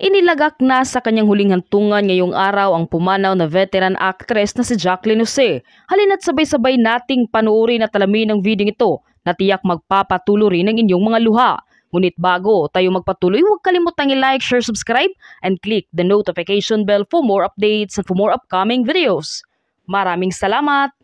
Inilagak na sa kanyang huling hantungan ngayong araw ang pumanaw na veteran actress na si Jacqueline Jose. Halina't sabay-sabay nating panuuri na talamin ang video ito na tiyak magpapatulo rin ang inyong mga luha. Ngunit bago tayo magpatuloy, huwag kalimutang i-like, share, subscribe, and click the notification bell for more updates and for more upcoming videos. Maraming salamat!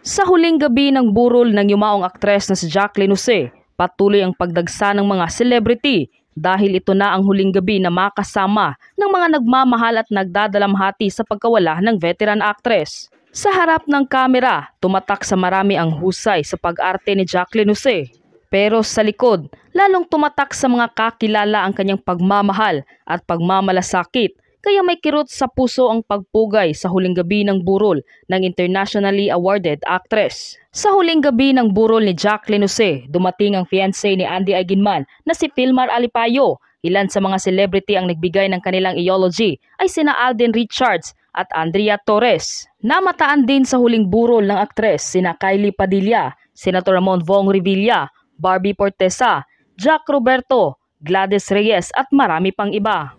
Sa huling gabi ng burol ng yumaong aktres na si Jacqueline Jose, patuloy ang pagdagsa ng mga celebrity dahil ito na ang huling gabi na makasama ng mga nagmamahal at nagdadalamhati sa pagkawala ng veteran actress. Sa harap ng kamera, tumatak sa marami ang husay sa pag-arte ni Jacqueline Jose. Pero sa likod, lalong tumatak sa mga kakilala ang kanyang pagmamahal at pagmamalasakit kaya may kirot sa puso ang pagpugay sa huling gabi ng burol ng internationally awarded actress. Sa huling gabi ng burol ni Jacqueline Jose, dumating ang fiancé ni Andy Aguinman na si Filmar Alipayo. Ilan sa mga celebrity ang nagbigay ng kanilang eulogy ay sina Alden Richards at Andrea Torres. Namataan din sa huling burol ng aktres sina Kylie Padilla, Senator Ramon Vong Revilla, Barbie Portesa, Jack Roberto, Gladys Reyes at marami pang iba.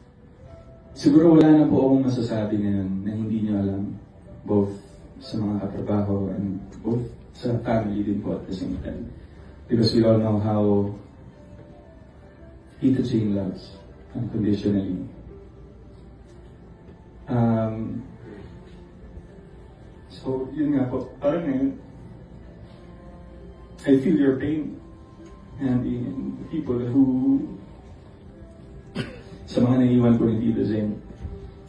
Siguro wala na po akong masasabi ngayon na hindi niyo alam both sa mga katrabaho and both sa family din po at the same time. Because we all know how Tito Jane loves unconditionally. Um, so, yun nga po. Parang ngayon, I feel your pain and the people who I going to feel the same.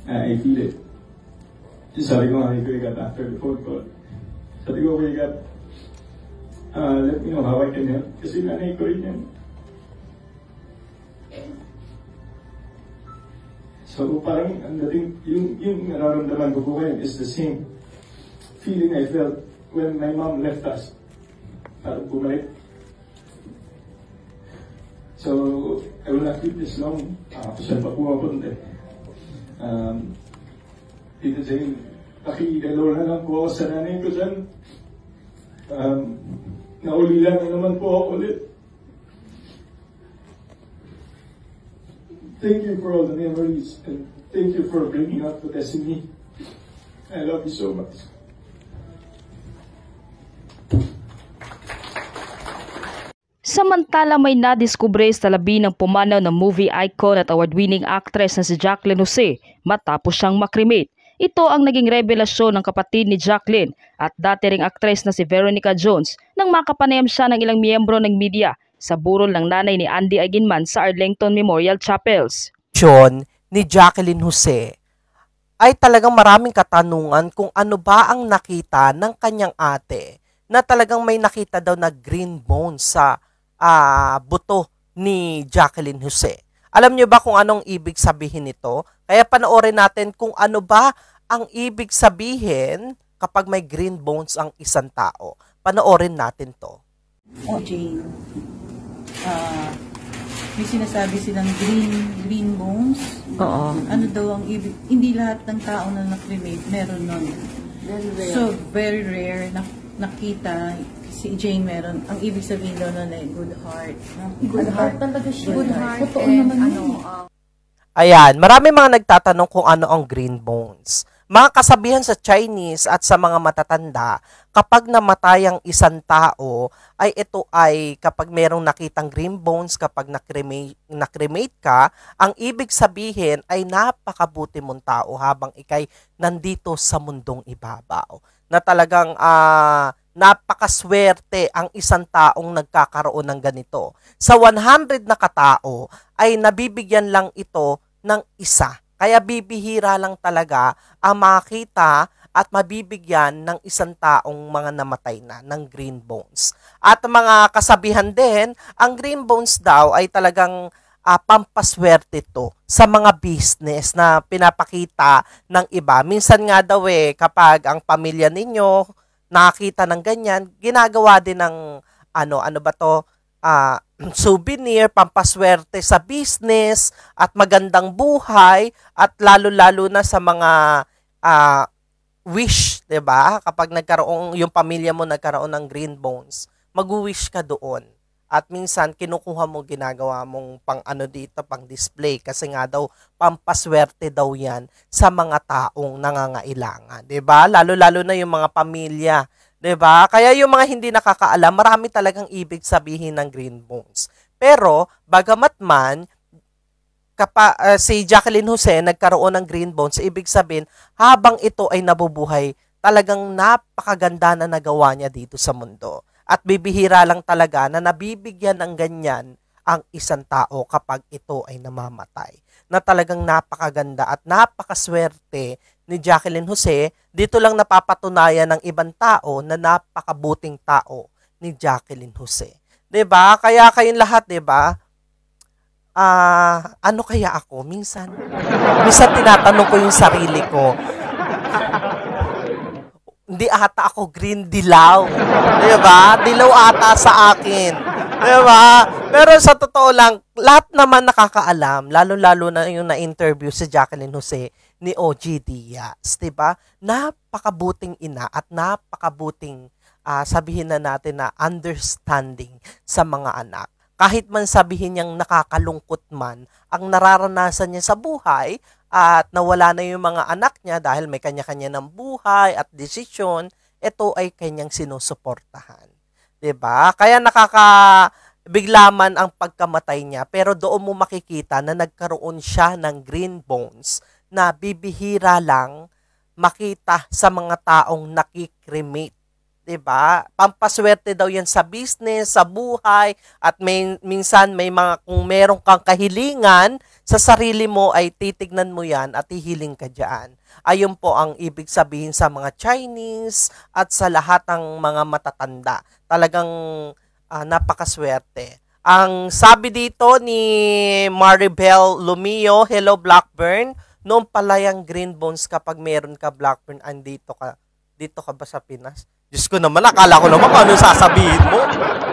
I feel it. Sadhguru, I wake up after the phone call. Sadhguru, wake up. let me know how I can help. Kasi nanay ko rin yan. So parang ang dating, yung, yung nararamdaman ko po ngayon is the same feeling I felt when my mom left us. Parang bumalik so I will not keep this long. Uh, Pasal Bakuha po hindi. Um, Tita Jane, pakigalaw na lang po ako sa nanay ko dyan. Um, nauli lang na naman po ako ulit. Thank you for all the memories and thank you for bringing up the destiny. I love you so much. Samantala may nadiskubre sa labi ng pumanaw ng movie icon at award-winning actress na si Jacqueline Jose matapos siyang makrimate. Ito ang naging revelasyon ng kapatid ni Jacqueline at dati ring aktres na si Veronica Jones nang makapanayam siya ng ilang miyembro ng media sa burol ng nanay ni Andy Aguinman sa Arlington Memorial Chapels. John ni Jacqueline Jose ay talagang maraming katanungan kung ano ba ang nakita ng kanyang ate na talagang may nakita daw na green bone sa uh, buto ni Jacqueline Jose. Alam niyo ba kung anong ibig sabihin nito? Kaya panoorin natin kung ano ba ang ibig sabihin kapag may green bones ang isang tao. Panoorin natin to. O oh, Jane, uh, may sinasabi silang green green bones. Oo. Ano daw ang ibig? Hindi lahat ng tao na na-cremate meron nun. Very rare. So, very rare na nakita si Jane meron, ang ibig sabihin daw na ay good heart. Good ano heart talaga siya. Good heart. Totoo naman ano, uh, Ayan, marami mga nagtatanong kung ano ang green bones. Mga kasabihan sa Chinese at sa mga matatanda, kapag namatay ang isang tao, ay ito ay kapag merong nakitang green bones, kapag nakremate, nakremate ka, ang ibig sabihin ay napakabuti mong tao habang ikay nandito sa mundong ibabaw. Na talagang uh, Napakaswerte ang isang taong nagkakaroon ng ganito. Sa 100 na katao ay nabibigyan lang ito ng isa. Kaya bibihira lang talaga ang makita at mabibigyan ng isang taong mga namatay na ng green bones. At mga kasabihan din, ang green bones daw ay talagang uh, pampaswerte to sa mga business na pinapakita ng iba. Minsan nga daw eh, kapag ang pamilya ninyo, nakita ng ganyan, ginagawa din ng ano, ano ba to, uh, souvenir, pampaswerte sa business at magandang buhay at lalo-lalo na sa mga uh, wish, 'di ba? Kapag nagkaroon yung pamilya mo nagkaroon ng green bones, mag-wish ka doon. At minsan, kinukuha mo, ginagawa mong pang ano dito, pang display. Kasi nga daw, pampaswerte daw yan sa mga taong nangangailangan. 'di ba Lalo-lalo na yung mga pamilya. 'di ba Kaya yung mga hindi nakakaalam, marami talagang ibig sabihin ng green bones. Pero, bagamat man, kapa, uh, si Jacqueline Jose nagkaroon ng green bones, ibig sabihin, habang ito ay nabubuhay, talagang napakaganda na nagawa niya dito sa mundo. At bibihira lang talaga na nabibigyan ng ganyan ang isang tao kapag ito ay namamatay. Na talagang napakaganda at napakaswerte ni Jacqueline Jose, dito lang napapatunayan ng ibang tao na napakabuting tao ni Jacqueline Jose. 'Di ba? Kaya kayong lahat, 'di ba? Ah, uh, ano kaya ako minsan? Minsan tinatanong ko yung sarili ko hindi ata ako green, dilaw. Di ba? Dilaw ata sa akin. Di ba? Pero sa totoo lang, lahat naman nakakaalam, lalo-lalo na yung na-interview si Jacqueline Jose ni OG Diaz. Di ba? Napakabuting ina at napakabuting uh, sabihin na natin na understanding sa mga anak. Kahit man sabihin niyang nakakalungkot man, ang nararanasan niya sa buhay at nawala na yung mga anak niya dahil may kanya-kanya ng buhay at desisyon, ito ay kanyang sinusuportahan. 'Di ba? Kaya nakaka biglaman ang pagkamatay niya pero doon mo makikita na nagkaroon siya ng green bones na bibihira lang makita sa mga taong nakikremate 'di ba? Pampaswerte daw 'yan sa business, sa buhay at may minsan may mga kung merong kang kahilingan sa sarili mo ay titignan mo 'yan at hihiling ka diyan. Ayun po ang ibig sabihin sa mga Chinese at sa lahat ng mga matatanda. Talagang uh, napakaswerte. Ang sabi dito ni Maribel Lumio, Hello Blackburn, noon pala yung green bones kapag meron ka Blackburn, andito ka. Dito ka ba sa Pinas? Diyos ko naman, akala ko naman kung ano sasabihin mo.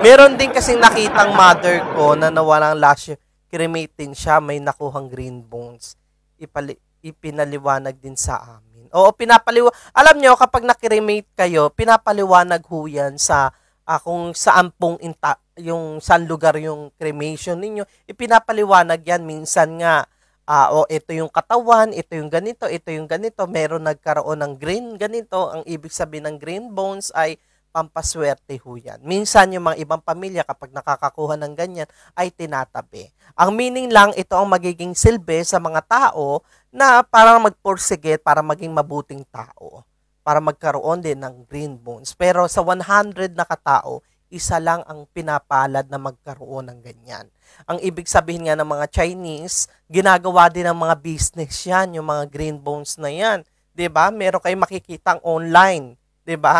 Meron din kasing nakitang mother ko na nawalang last year. Cremate siya, may nakuhang green bones. Ipali, ipinaliwanag din sa amin. Oo, pinapaliwa. Alam nyo, kapag nakiremate kayo, pinapaliwanag ho yan sa uh, kung saan pong inta, yung saan lugar yung cremation ninyo. Ipinapaliwanag yan minsan nga ah, oh, ito yung katawan, ito yung ganito, ito yung ganito, meron nagkaroon ng green ganito, ang ibig sabihin ng green bones ay pampaswerte ho yan. Minsan yung mga ibang pamilya kapag nakakakuha ng ganyan ay tinatabi. Ang meaning lang ito ang magiging silbi sa mga tao na parang magpursige para maging mabuting tao. Para magkaroon din ng green bones. Pero sa 100 na katao, isa lang ang pinapalad na magkaroon ng ganyan. Ang ibig sabihin nga ng mga Chinese, ginagawa din ng mga business yan, yung mga green bones na yan. ba? Diba? Meron kayong makikitang online. ba? Diba?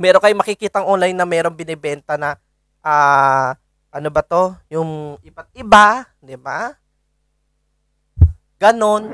Meron kayong makikitang online na meron binibenta na uh, ano ba to? Yung iba't iba, ba? Diba? Ganon.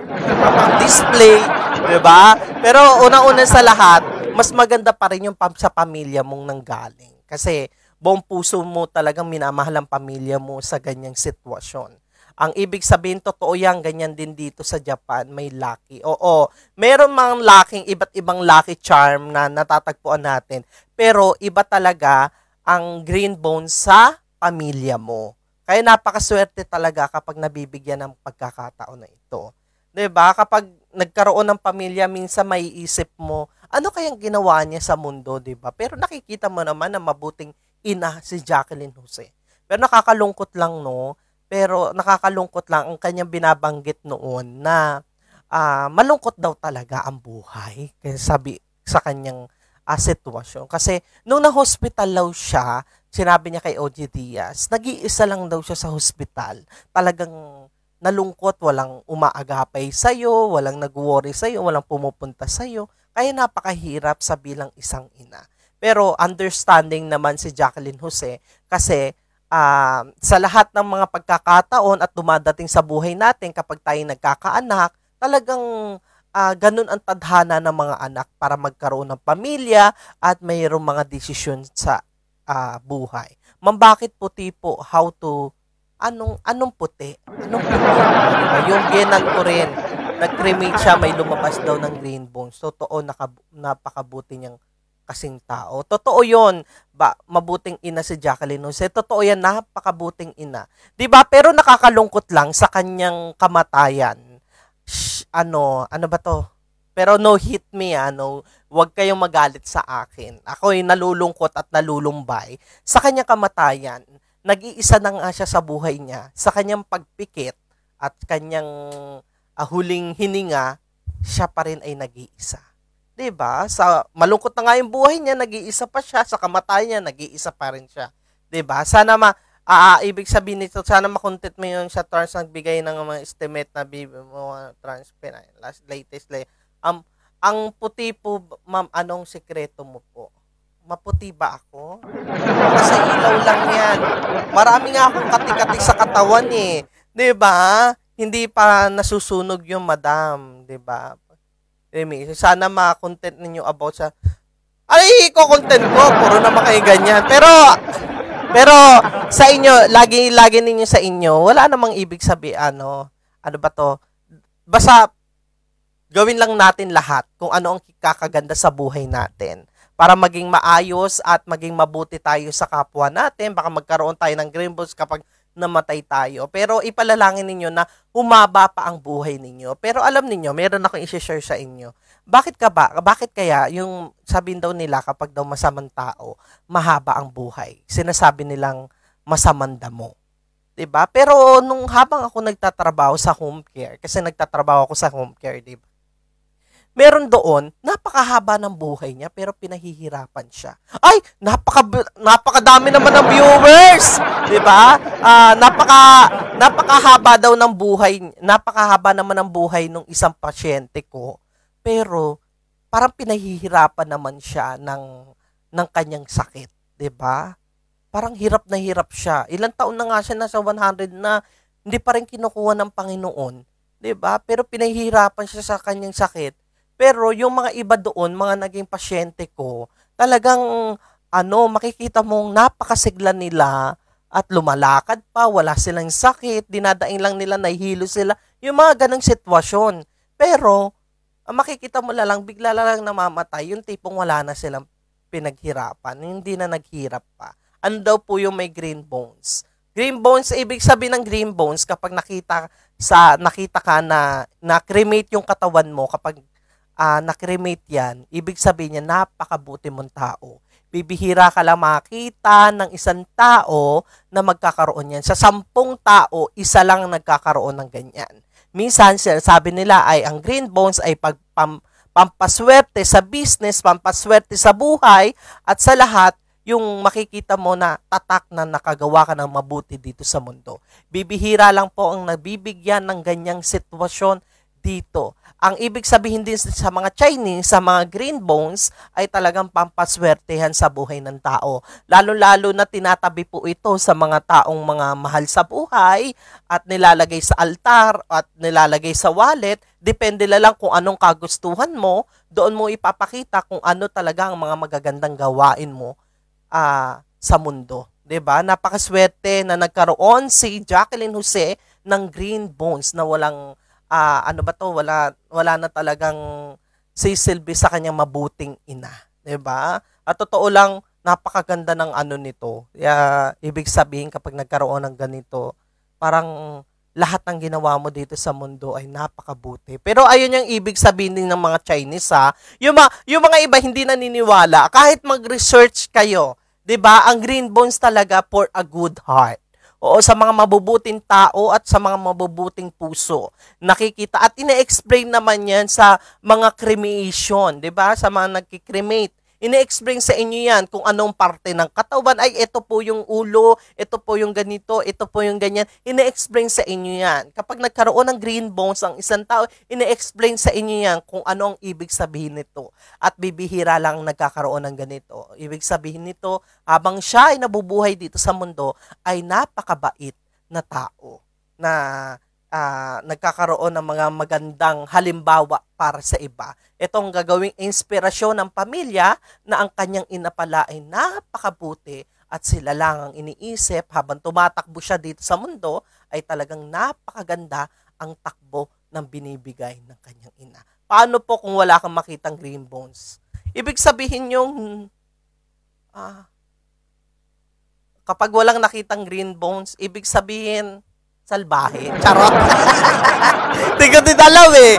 display, ba? Diba? Pero una-una sa lahat, mas maganda pa rin yung sa pamilya mong nanggaling. Kasi buong puso mo talagang minamahal ang pamilya mo sa ganyang sitwasyon. Ang ibig sabihin, totoo yan, ganyan din dito sa Japan, may lucky. Oo, meron mga lucky, iba't ibang lucky charm na natatagpuan natin. Pero iba talaga ang green bone sa pamilya mo. Kaya napakaswerte talaga kapag nabibigyan ng pagkakataon na ito. 'Di ba? Kapag nagkaroon ng pamilya, minsan maiisip mo ano kayang ginawa niya sa mundo, 'di ba? Pero nakikita mo naman na mabuting ina si Jacqueline Jose. Pero nakakalungkot lang no, pero nakakalungkot lang ang kanyang binabanggit noon na uh, malungkot daw talaga ang buhay kasi sabi sa kanyang uh, sitwasyon. Kasi nung na-hospital daw siya, sinabi niya kay OG Diaz, nag-iisa lang daw siya sa hospital. Talagang nalungkot, walang umaagapay sa'yo, walang nag-worry sa'yo, walang pumupunta sa'yo. Kaya napakahirap sa bilang isang ina. Pero understanding naman si Jacqueline Jose kasi uh, sa lahat ng mga pagkakataon at dumadating sa buhay natin kapag tayo nagkakaanak, talagang uh, ganun ang tadhana ng mga anak para magkaroon ng pamilya at mayroong mga desisyon sa uh, buhay. Ma'am, bakit puti po? How to anong anong puti? Anong puti? Yung ginan ko rin nag-cremate siya, may lumabas daw ng green bones. Totoo, nakab- napakabuti niyang kasing tao. Totoo yon ba, mabuting ina si Jacqueline Jose. Eh, totoo yan, napakabuting ina. ba diba? Pero nakakalungkot lang sa kanyang kamatayan. Shh, ano, ano ba to? Pero no hit me, ano, huwag kayong magalit sa akin. Ako ay nalulungkot at nalulumbay sa kanyang kamatayan. Nag-iisa na nga siya sa buhay niya, sa kanyang pagpikit at kanyang uh, huling hininga, siya pa rin ay nag-iisa. 'Di ba? Sa malungkot na nga yung buhay niya, nag-iisa pa siya sa kamatayan niya, nag-iisa pa rin siya. 'Di ba? Sana ma uh, ibig sabihin nito, sana makontent mo yung sa trans nagbigay ng mga estimate na bibi mo uh, last latest lay. Um, ang puti po, ma'am, anong sikreto mo po? Maputi ba ako? Kasi ilaw lang yan. Marami nga akong katik sa katawan eh. 'Di ba? hindi pa nasusunog yung madam, 'di ba? Sana ma-content ninyo about sa ay, ko content ko, puro naman kayo ganyan. Pero pero sa inyo, lagi lagi ninyo sa inyo, wala namang ibig sabi ano, ano ba 'to? Basta gawin lang natin lahat kung ano ang kakaganda sa buhay natin para maging maayos at maging mabuti tayo sa kapwa natin. Baka magkaroon tayo ng green balls kapag namatay tayo. Pero ipalalangin ninyo na humaba pa ang buhay ninyo. Pero alam ninyo, meron akong isi-share sa inyo. Bakit ka ba? Bakit kaya yung sabihin daw nila kapag daw masamang tao, mahaba ang buhay? Sinasabi nilang masamanda mo. 'di ba? Pero nung habang ako nagtatrabaho sa home care, kasi nagtatrabaho ako sa home care, diba? meron doon, napakahaba ng buhay niya pero pinahihirapan siya. Ay, napaka napakadami naman ng viewers, 'di ba? Uh, napaka napakahaba daw ng buhay, napakahaba naman ng buhay ng isang pasyente ko. Pero parang pinahihirapan naman siya ng ng kanyang sakit, 'di ba? Parang hirap na hirap siya. Ilang taon na nga siya nasa 100 na hindi pa rin kinukuha ng Panginoon, 'di ba? Pero pinahihirapan siya sa kanyang sakit pero yung mga iba doon, mga naging pasyente ko, talagang ano, makikita mong napakasigla nila at lumalakad pa, wala silang sakit, dinadaing lang nila, nahihilo sila. Yung mga ganong sitwasyon. Pero, makikita mo lang, bigla lang namamatay, yung tipong wala na silang pinaghirapan, hindi na naghirap pa. Ano daw po yung may green bones? Green bones, ibig sabihin ng green bones, kapag nakita, sa, nakita ka na, na cremate yung katawan mo, kapag uh, nakremate yan, ibig sabihin niya, napakabuti mong tao. Bibihira ka lang makita ng isang tao na magkakaroon yan. Sa sampung tao, isa lang nagkakaroon ng ganyan. Minsan, sabi nila ay ang green bones ay pag, pam, pampaswerte sa business, pampaswerte sa buhay, at sa lahat, yung makikita mo na tatak na nakagawa ka ng mabuti dito sa mundo. Bibihira lang po ang nabibigyan ng ganyang sitwasyon dito. Ang ibig sabihin din sa mga Chinese, sa mga green bones, ay talagang pampaswertehan sa buhay ng tao. Lalo-lalo na tinatabi po ito sa mga taong mga mahal sa buhay at nilalagay sa altar at nilalagay sa wallet. Depende na lang kung anong kagustuhan mo, doon mo ipapakita kung ano talaga ang mga magagandang gawain mo uh, sa mundo. 'di ba? Napakaswerte na nagkaroon si Jacqueline Jose ng green bones na walang uh, ano ba to, wala, wala na talagang sisilbi sa kanyang mabuting ina. 'di ba? At totoo lang, napakaganda ng ano nito. Yeah, ibig sabihin kapag nagkaroon ng ganito, parang lahat ng ginawa mo dito sa mundo ay napakabuti. Pero ayun yung ibig sabihin din ng mga Chinese ha. Yung, ma- yung mga iba hindi naniniwala. Kahit mag-research kayo, 'di ba? Ang green bones talaga for a good heart o sa mga mabubuting tao at sa mga mabubuting puso. Nakikita at ina-explain naman 'yan sa mga cremation, 'di ba? Sa mga nagki-cremate Ine-explain sa inyo yan kung anong parte ng katawan. Ay, ito po yung ulo, ito po yung ganito, ito po yung ganyan. Ine-explain sa inyo yan. Kapag nagkaroon ng green bones ang isang tao, ine-explain sa inyo yan kung ano ang ibig sabihin nito. At bibihira lang nagkakaroon ng ganito. Ibig sabihin nito, habang siya ay nabubuhay dito sa mundo, ay napakabait na tao na uh, nagkakaroon ng mga magandang halimbawa para sa iba. Itong gagawing inspirasyon ng pamilya na ang kanyang ina pala ay napakabuti at sila lang ang iniisip habang tumatakbo siya dito sa mundo ay talagang napakaganda ang takbo ng binibigay ng kanyang ina. Paano po kung wala kang makitang green bones? Ibig sabihin yung ah, kapag walang nakitang green bones, ibig sabihin salbahe. Charot. Hindi ko din eh.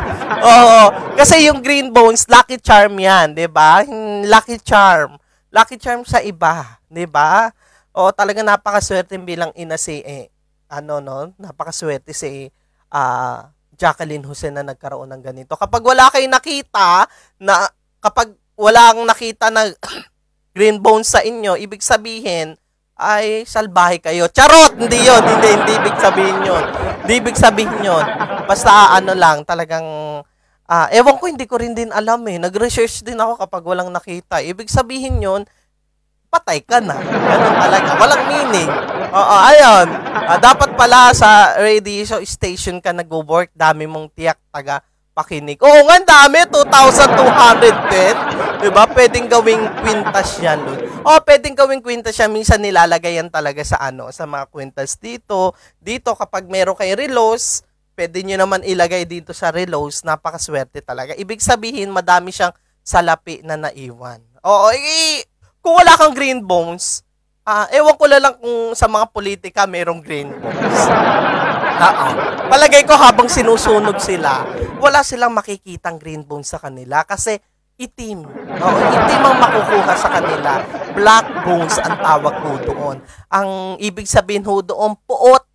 Oo. Kasi yung green bones, lucky charm yan, di ba? Hmm, lucky charm. Lucky charm sa iba, di ba? Oo, talaga napakaswerte bilang ina si, eh, ano no, napakaswerte si uh, Jacqueline Jose na nagkaroon ng ganito. Kapag wala kayong nakita, na, kapag wala ang nakita na green bones sa inyo, ibig sabihin, ay salbahe kayo. Charot! Hindi yun. Hindi, hindi ibig sabihin yun. Hindi ibig sabihin yun. Basta ano lang, talagang, ah, ewan ko, hindi ko rin din alam eh. Nag-research din ako kapag walang nakita. Ibig sabihin yun, patay ka na. Ganun talaga. Walang meaning. Oo, ayun. Ah, dapat pala sa radio station ka nag-work, dami mong tiyak taga pakinig. Oo nga, dami. 2,210. Diba? Pwedeng gawing quintas yan, Lord. O oh, pwedeng gawing kwintas siya. Minsan nilalagay yan talaga sa ano, sa mga kwintas dito. Dito kapag meron kay relos, pwede nyo naman ilagay dito sa relos. Napakaswerte talaga. Ibig sabihin, madami siyang salapi na naiwan. Oo, eh, eh kung wala kang green bones, ah, ewan ko lang kung sa mga politika merong green bones. Oo. Palagay ko habang sinusunog sila, wala silang makikitang green bones sa kanila kasi itim. Oo, itim ang makukuha sa kanila. Black bones ang tawag ko doon. Ang ibig sabihin ho doon, puot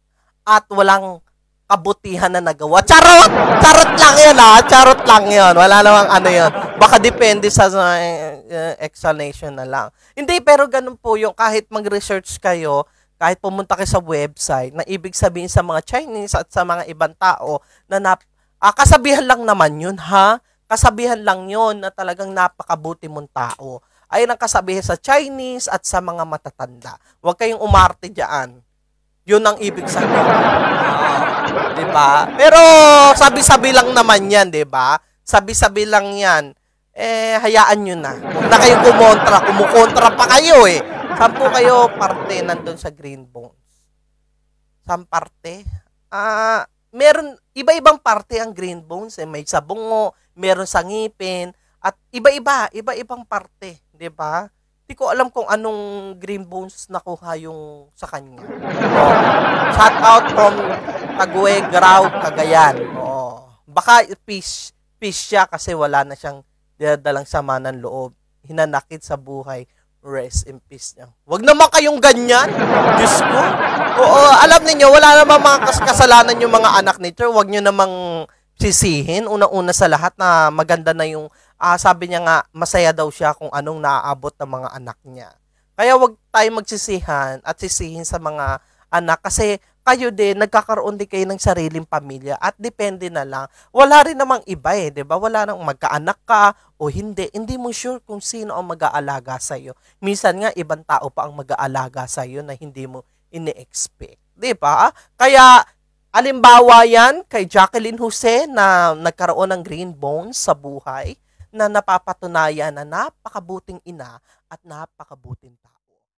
at walang kabutihan na nagawa. Charot! Charot lang yun ha! Ah. Charot lang yun. Wala namang ano yun. Baka depende sa uh, explanation na lang. Hindi, pero ganun po yung kahit mag-research kayo, kahit pumunta kayo sa website, na ibig sabihin sa mga Chinese at sa mga ibang tao, na nap- ah, kasabihan lang naman yun ha? Kasabihan lang yon na talagang napakabuti mong tao. Ayun ang kasabihan sa Chinese at sa mga matatanda. Huwag kayong umarte diyan. Yun ang ibig sabihin. Uh, ah, 'Di ba? Pero sabi-sabi lang naman 'yan, 'di ba? Sabi-sabi lang 'yan. Eh hayaan niyo na. Huwag na kayong kumontra, kumukontra pa kayo eh. Saan po kayo parte nandun sa Green Bones? Saan parte? Ah, meron iba-ibang parte ang green bones, eh. may sa bungo, meron sa ngipin, at iba-iba, iba-ibang parte, 'di ba? Hindi ko alam kung anong green bones nakuha yung sa kanya. Oh, shout out from Tagwe, Grau, Cagayan. Oh, baka fish, fish siya kasi wala na siyang dalang sama ng loob. Hinanakit sa buhay. Rest in peace niya. Huwag naman kayong ganyan. Diyos ko. Oo, alam niyo wala namang mga kas- kasalanan yung mga anak ni nito. Huwag niyo namang sisihin. Una-una sa lahat na maganda na yung, uh, sabi niya nga, masaya daw siya kung anong naaabot ng mga anak niya. Kaya huwag tayo magsisihan at sisihin sa mga anak kasi kayo din, nagkakaroon din kayo ng sariling pamilya at depende na lang. Wala rin namang iba eh, di ba? Wala nang magkaanak ka o hindi. Hindi mo sure kung sino ang mag-aalaga sa'yo. Minsan nga, ibang tao pa ang mag-aalaga sa'yo na hindi mo ini-expect. Di ba? Kaya, alimbawa yan kay Jacqueline Jose na nagkaroon ng green bones sa buhay na napapatunayan na napakabuting ina at napakabuting tao.